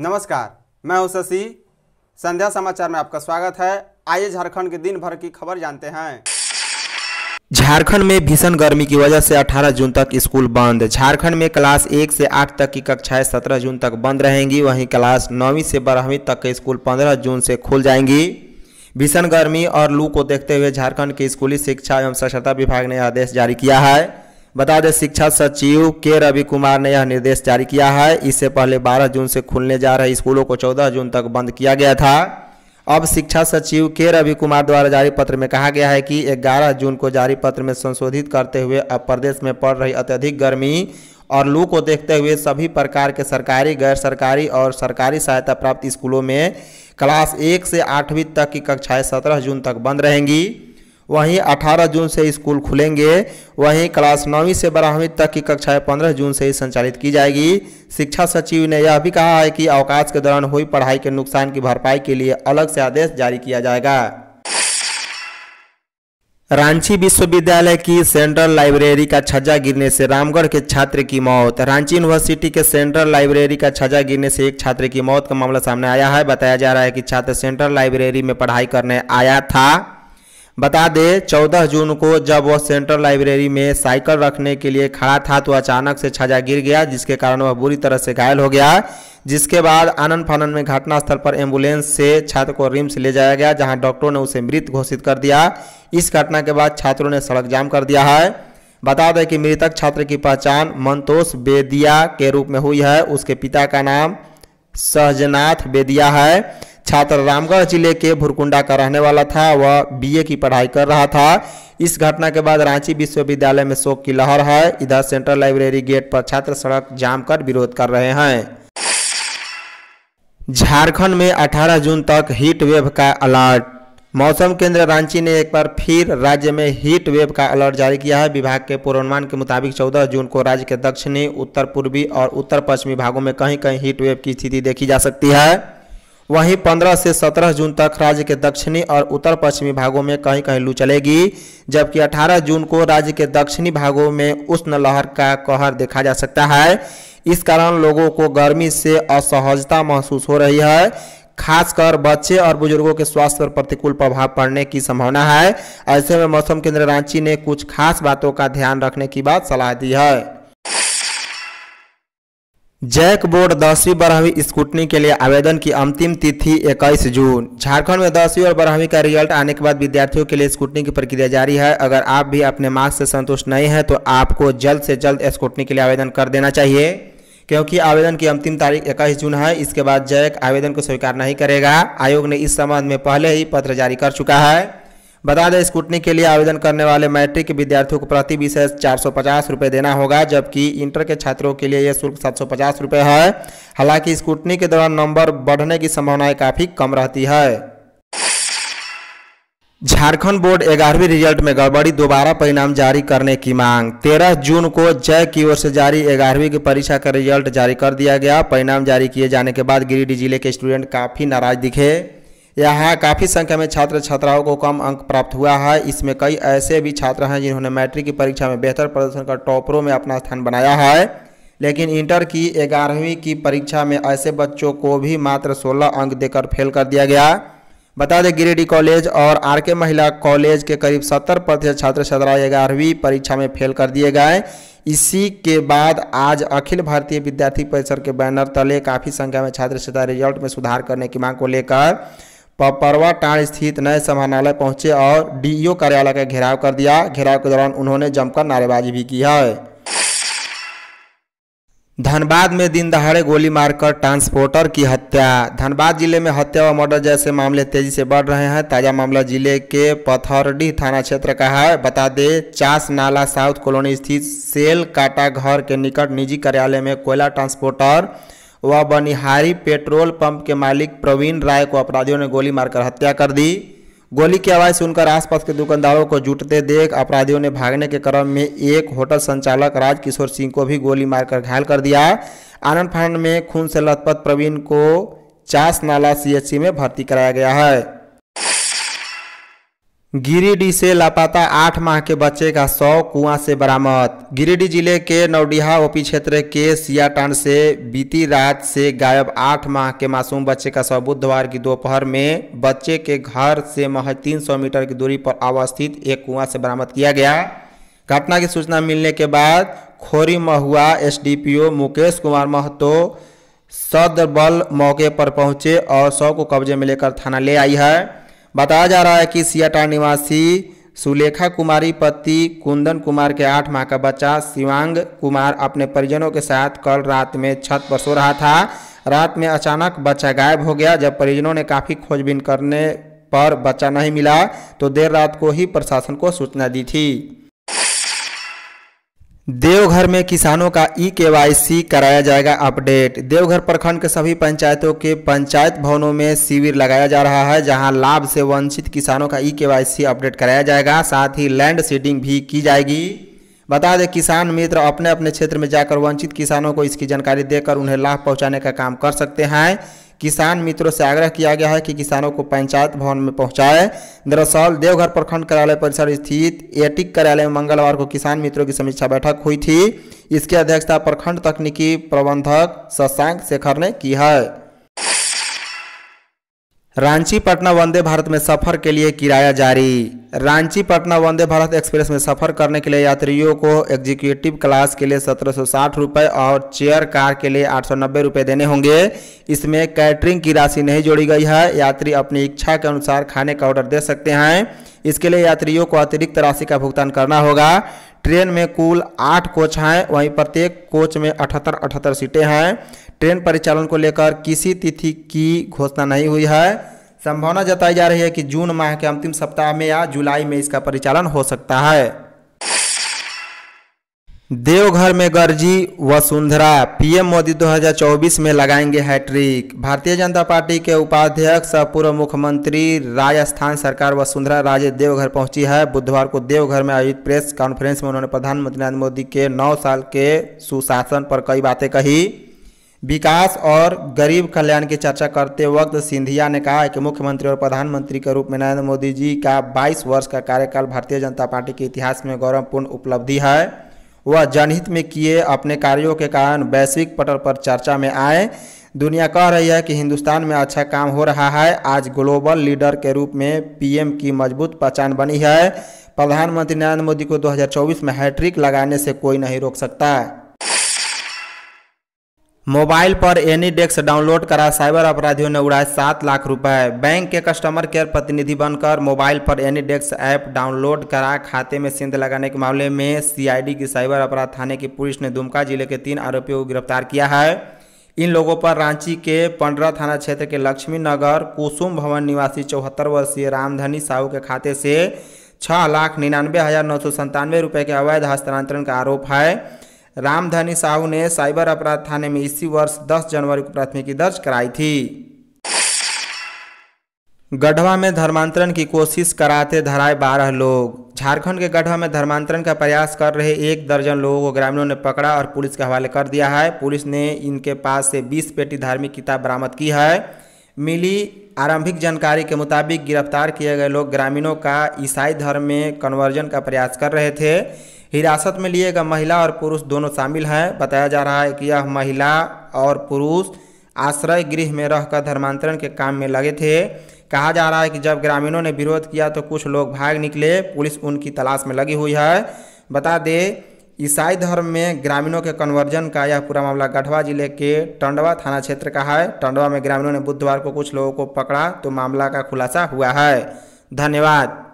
नमस्कार मैं हूं शशि संध्या समाचार में आपका स्वागत है आइए झारखंड के दिन भर की खबर जानते हैं झारखंड में भीषण गर्मी की वजह से 18 जून तक स्कूल बंद झारखंड में क्लास 1 से 8 तक की कक्षाएं 17 जून तक बंद रहेंगी वहीं क्लास नौवीं से बारहवीं तक के स्कूल 15 जून से खुल जाएंगी भीषण गर्मी और लू को देखते हुए झारखंड के स्कूली शिक्षा एवं साक्षरता विभाग ने आदेश जारी किया है बता दें शिक्षा सचिव के रवि कुमार ने यह निर्देश जारी किया है इससे पहले 12 जून से खुलने जा रहे स्कूलों को 14 जून तक बंद किया गया था अब शिक्षा सचिव के रवि कुमार द्वारा जारी पत्र में कहा गया है कि 11 जून को जारी पत्र में संशोधित करते हुए अब प्रदेश में पड़ रही अत्यधिक गर्मी और लू को देखते हुए सभी प्रकार के सरकारी गैर सरकारी और सरकारी सहायता प्राप्त स्कूलों में क्लास एक से आठवीं तक की कक्षाएं सत्रह जून तक बंद रहेंगी वहीं 18 जून से स्कूल खुलेंगे वहीं क्लास नौवीं से बारहवीं तक की कक्षाएं 15 जून से ही संचालित की जाएगी शिक्षा सचिव ने यह भी कहा है कि अवकाश के दौरान हुई पढ़ाई के नुकसान की भरपाई के लिए अलग से आदेश जारी किया जाएगा रांची विश्वविद्यालय की सेंट्रल लाइब्रेरी का छज्जा गिरने से रामगढ़ के छात्र की मौत रांची यूनिवर्सिटी के सेंट्रल लाइब्रेरी का छज्जा गिरने से एक छात्र की मौत का मामला सामने आया है बताया जा रहा है कि छात्र सेंट्रल लाइब्रेरी में पढ़ाई करने आया था बता दें 14 जून को जब वह सेंट्रल लाइब्रेरी में साइकिल रखने के लिए खड़ा था तो अचानक से छजा गिर गया जिसके कारण वह बुरी तरह से घायल हो गया जिसके बाद आनंद फानन में घटनास्थल पर एम्बुलेंस से छात्र को रिम्स ले जाया गया जहां डॉक्टरों ने उसे मृत घोषित कर दिया इस घटना के बाद छात्रों ने सड़क जाम कर दिया है बता दें कि मृतक छात्र की पहचान मंतोष बेदिया के रूप में हुई है उसके पिता का नाम सहजनाथ बेदिया है छात्र रामगढ़ जिले के भुरकुंडा का रहने वाला था वह बीए की पढ़ाई कर रहा था इस घटना के बाद रांची विश्वविद्यालय में शोक की लहर है इधर सेंट्रल लाइब्रेरी गेट पर छात्र सड़क जाम कर विरोध कर रहे हैं झारखंड में 18 जून तक हीट वेव का अलर्ट मौसम केंद्र रांची ने एक बार फिर राज्य में हीट वेव का अलर्ट जारी किया है विभाग के पूर्वानुमान के मुताबिक 14 जून को राज्य के दक्षिणी उत्तर पूर्वी और उत्तर पश्चिमी भागों में कहीं कहीं हीट वेव की स्थिति देखी जा सकती है वहीं 15 से 17 जून तक राज्य के दक्षिणी और उत्तर पश्चिमी भागों में कहीं कहीं लू चलेगी जबकि 18 जून को राज्य के दक्षिणी भागों में उष्ण लहर का कहर देखा जा सकता है इस कारण लोगों को गर्मी से असहजता महसूस हो रही है खासकर बच्चे और बुजुर्गों के स्वास्थ्य पर प्रतिकूल प्रभाव पड़ने की संभावना है ऐसे में मौसम केंद्र रांची ने कुछ खास बातों का ध्यान रखने की बात सलाह दी है जैक बोर्ड दसवीं बारहवीं स्कूटनी के लिए आवेदन की अंतिम तिथि 21 जून झारखंड में दसवीं और बारहवीं का रिजल्ट आने के बाद विद्यार्थियों के लिए स्कूटनी की प्रक्रिया जारी है अगर आप भी अपने मार्क्स से संतुष्ट नहीं हैं तो आपको जल्द से जल्द स्कूटनी के लिए आवेदन कर देना चाहिए क्योंकि आवेदन की अंतिम तारीख इक्कीस जून है इसके बाद जैक आवेदन को स्वीकार नहीं करेगा आयोग ने इस संबंध में पहले ही पत्र जारी कर चुका है बता दें स्कूटनी के लिए आवेदन करने वाले मैट्रिक विद्यार्थियों को प्रति विषय चार सौ देना होगा जबकि इंटर के छात्रों के लिए यह शुल्क सात सौ है हालांकि स्कूटनी के दौरान नंबर बढ़ने की संभावनाएं काफ़ी कम रहती है झारखंड बोर्ड ग्यारहवीं रिजल्ट में गड़बड़ी दोबारा परिणाम जारी करने की मांग 13 जून को जय की ओर से जारी ग्यारहवीं की परीक्षा का रिजल्ट जारी कर दिया गया परिणाम जारी किए जाने के बाद गिरिडीह जिले के स्टूडेंट काफ़ी नाराज दिखे यहाँ काफ़ी संख्या में छात्र छात्राओं को कम अंक प्राप्त हुआ है इसमें कई ऐसे भी छात्र हैं जिन्होंने मैट्रिक की परीक्षा में बेहतर प्रदर्शन कर टॉपरों में अपना स्थान बनाया है लेकिन इंटर की ग्यारहवीं की परीक्षा में ऐसे बच्चों को भी मात्र 16 अंक देकर फेल कर दिया गया बता दें गिरिडीह कॉलेज और आर के महिला कॉलेज के करीब 70 प्रतिशत छात्र छात्राएं ग्यारहवीं परीक्षा में फेल कर दिए गए इसी के बाद आज अखिल भारतीय विद्यार्थी परिषद के बैनर तले काफ़ी संख्या में छात्र छात्रा रिजल्ट में सुधार करने की मांग को लेकर परवाटाण स्थित नए समाहरणालय पहुंचे और डीईओ कार्यालय का घेराव कर दिया घेराव के दौरान उन्होंने जमकर नारेबाजी भी की है धनबाद में दिन दहाड़े गोली मारकर ट्रांसपोर्टर की हत्या धनबाद जिले में हत्या व मर्डर जैसे मामले तेजी से बढ़ रहे हैं ताज़ा मामला जिले के पथरडी थाना क्षेत्र का है बता दें चास नाला साउथ कॉलोनी स्थित सेल काटा घर के निकट निजी कार्यालय में कोयला ट्रांसपोर्टर व बनिहारी पेट्रोल पंप के मालिक प्रवीण राय को अपराधियों ने गोली मारकर हत्या कर दी गोली की आवाज़ सुनकर आसपास के दुकानदारों को जुटते देख अपराधियों ने भागने के क्रम में एक होटल संचालक राजकिशोर सिंह को भी गोली मारकर घायल कर दिया आनंद फानंद में खून से लथपथ प्रवीण को चास नाला सी में भर्ती कराया गया है गिरिडीह से लापता आठ माह के बच्चे का शव कुआं से बरामद गिरिडीह जिले के नवडीहा ओपी क्षेत्र के सियाटांड से बीती रात से गायब आठ माह के मासूम बच्चे का शव बुधवार की दोपहर में बच्चे के घर से महज 300 मीटर की दूरी पर अवस्थित एक कुआं से बरामद किया गया घटना की सूचना मिलने के बाद खोरी महुआ एस मुकेश कुमार महतो सदर मौके पर पहुंचे और शव को कब्जे में लेकर थाना ले आई है बताया जा रहा है कि सियाटा निवासी सुलेखा कुमारी पति कुंदन कुमार के आठ माह का बच्चा शिवांग कुमार अपने परिजनों के साथ कल रात में छत पर सो रहा था रात में अचानक बच्चा गायब हो गया जब परिजनों ने काफ़ी खोजबीन करने पर बच्चा नहीं मिला तो देर रात को ही प्रशासन को सूचना दी थी देवघर में किसानों का ई e के कराया जाएगा अपडेट देवघर प्रखंड के सभी पंचायतों के पंचायत भवनों में शिविर लगाया जा रहा है जहां लाभ से वंचित किसानों का ई e के अपडेट कराया जाएगा साथ ही लैंड सीडिंग भी की जाएगी बता दें किसान मित्र अपने अपने क्षेत्र में जाकर वंचित किसानों को इसकी जानकारी देकर उन्हें लाभ पहुँचाने का काम कर सकते हैं किसान मित्रों से आग्रह किया गया है कि किसानों को पंचायत भवन में पहुंचाए दरअसल देवघर प्रखंड कार्यालय परिसर स्थित एटिक कार्यालय में मंगलवार को किसान मित्रों की समीक्षा बैठक हुई थी इसकी अध्यक्षता प्रखंड तकनीकी प्रबंधक शशांक शेखर ने की है रांची पटना वंदे भारत में सफर के लिए किराया जारी रांची पटना वंदे भारत एक्सप्रेस में सफर करने के लिए यात्रियों को एग्जीक्यूटिव क्लास के लिए सत्रह सौ रुपये और चेयर कार के लिए आठ सौ रुपये देने होंगे इसमें कैटरिंग की राशि नहीं जोड़ी गई है यात्री अपनी इच्छा के अनुसार खाने का ऑर्डर दे सकते हैं इसके लिए यात्रियों को अतिरिक्त राशि का भुगतान करना होगा ट्रेन में कुल आठ कोच हैं वहीं प्रत्येक कोच में अठहत्तर अठहत्तर सीटें हैं ट्रेन परिचालन को लेकर किसी तिथि की घोषणा नहीं हुई है संभावना जताई जा रही है कि जून माह के अंतिम सप्ताह में या जुलाई में इसका परिचालन हो सकता है देवघर में गर्जी वसुंधरा पीएम मोदी 2024 में लगाएंगे हैट्रिक भारतीय जनता पार्टी के उपाध्यक्ष और पूर्व मुख्यमंत्री राजस्थान सरकार वसुंधरा राजे देवघर पहुंची है बुधवार को देवघर में आयोजित प्रेस कॉन्फ्रेंस में उन्होंने प्रधानमंत्री नरेंद्र मोदी के 9 साल के सुशासन पर कई बातें कही विकास और गरीब कल्याण की चर्चा करते वक्त सिंधिया ने कहा कि मुख्यमंत्री और प्रधानमंत्री के रूप में नरेंद्र मोदी जी का 22 वर्ष का कार्यकाल भारतीय जनता पार्टी के इतिहास में गौरवपूर्ण उपलब्धि है वह जनहित में किए अपने कार्यों के कारण वैश्विक पटल पर चर्चा में आए दुनिया कह रही है कि हिंदुस्तान में अच्छा काम हो रहा है आज ग्लोबल लीडर के रूप में पीएम की मजबूत पहचान बनी है प्रधानमंत्री नरेंद्र मोदी को 2024 में हैट्रिक लगाने से कोई नहीं रोक सकता है मोबाइल पर एनी डेस्क डाउनलोड करा साइबर अपराधियों ने उड़ाए सात लाख रुपए बैंक के कस्टमर केयर प्रतिनिधि बनकर मोबाइल पर एनी डेस्क ऐप डाउनलोड करा खाते में सिंध लगाने के मामले में सीआईडी की साइबर अपराध थाने की पुलिस ने दुमका जिले के तीन आरोपियों को गिरफ्तार किया है इन लोगों पर रांची के पंडरा थाना क्षेत्र के लक्ष्मी नगर कुसुम भवन निवासी चौहत्तर वर्षीय रामधनी साहू के खाते से छः लाख निन्यानवे हज़ार नौ सौ संतानवे रुपये के अवैध हस्तांतरण का आरोप है रामधनी साहू ने साइबर अपराध थाने में इसी वर्ष 10 जनवरी को प्राथमिकी दर्ज कराई थी गढ़वा में धर्मांतरण की कोशिश कराते धराए बारह लोग झारखंड के गढ़वा में धर्मांतरण का प्रयास कर रहे एक दर्जन लोगों को ग्रामीणों ने पकड़ा और पुलिस के हवाले कर दिया है पुलिस ने इनके पास से 20 पेटी धार्मिक किताब बरामद की है मिली आरंभिक जानकारी के मुताबिक गिरफ्तार किए गए लोग ग्रामीणों का ईसाई धर्म में कन्वर्जन का प्रयास कर रहे थे हिरासत में लिए गए महिला और पुरुष दोनों शामिल हैं बताया जा रहा है कि यह महिला और पुरुष आश्रय गृह में रहकर धर्मांतरण के काम में लगे थे कहा जा रहा है कि जब ग्रामीणों ने विरोध किया तो कुछ लोग भाग निकले पुलिस उनकी तलाश में लगी हुई है बता दें ईसाई धर्म में ग्रामीणों के कन्वर्जन का यह पूरा मामला गढ़वा जिले के टंडवा थाना क्षेत्र का है टंडवा में ग्रामीणों ने बुधवार को कुछ लोगों को पकड़ा तो मामला का खुलासा हुआ है धन्यवाद